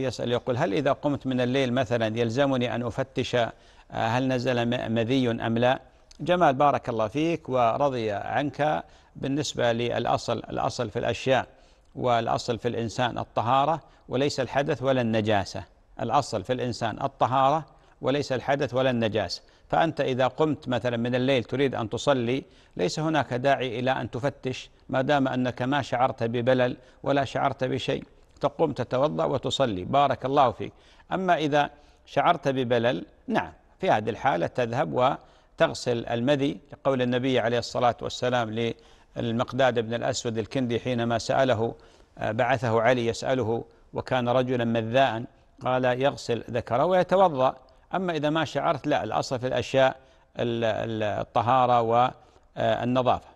يسأل يقول هل إذا قمت من الليل مثلا يلزمني أن أفتش آه، هل نزل مذي أم لا جمال بارك الله فيك ورضي عنك بالنسبة للأصل الأصل في الأشياء والأصل في الإنسان الطهارة وليس الحدث ولا النجاسة الأصل في الإنسان الطهارة وليس الحدث ولا النجاسة فأنت إذا قمت مثلا من الليل تريد أن تصلي ليس هناك داعي إلى أن تفتش ما دام أنك ما شعرت ببلل ولا شعرت بشيء تقوم تتوضا وتصلي بارك الله فيك اما اذا شعرت ببلل نعم في هذه الحاله تذهب وتغسل المذي لقول النبي عليه الصلاه والسلام للمقداد بن الاسود الكندي حينما ساله بعثه علي يساله وكان رجلا مذاء قال يغسل ذكره ويتوضا اما اذا ما شعرت لا الاصل في الاشياء الطهاره والنظافه